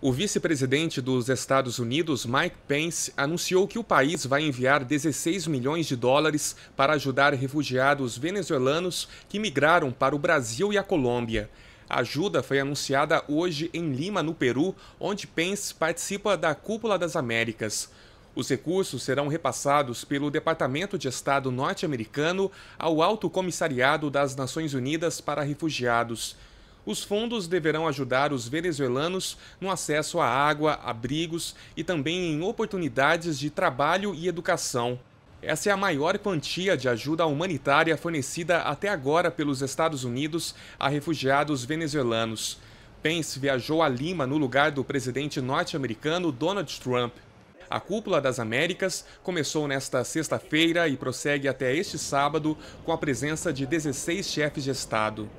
O vice-presidente dos Estados Unidos, Mike Pence, anunciou que o país vai enviar 16 milhões de dólares para ajudar refugiados venezuelanos que migraram para o Brasil e a Colômbia. A ajuda foi anunciada hoje em Lima, no Peru, onde Pence participa da Cúpula das Américas. Os recursos serão repassados pelo Departamento de Estado norte-americano ao Alto Comissariado das Nações Unidas para Refugiados. Os fundos deverão ajudar os venezuelanos no acesso à água, abrigos e também em oportunidades de trabalho e educação. Essa é a maior quantia de ajuda humanitária fornecida até agora pelos Estados Unidos a refugiados venezuelanos. Pence viajou a Lima no lugar do presidente norte-americano Donald Trump. A Cúpula das Américas começou nesta sexta-feira e prossegue até este sábado com a presença de 16 chefes de Estado.